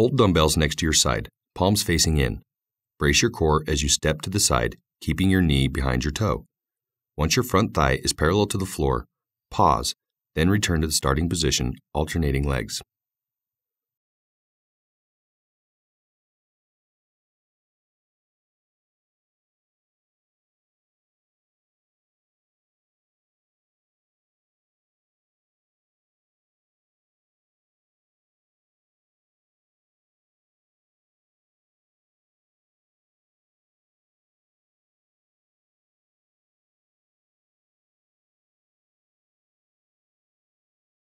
Hold dumbbells next to your side, palms facing in. Brace your core as you step to the side, keeping your knee behind your toe. Once your front thigh is parallel to the floor, pause, then return to the starting position, alternating legs.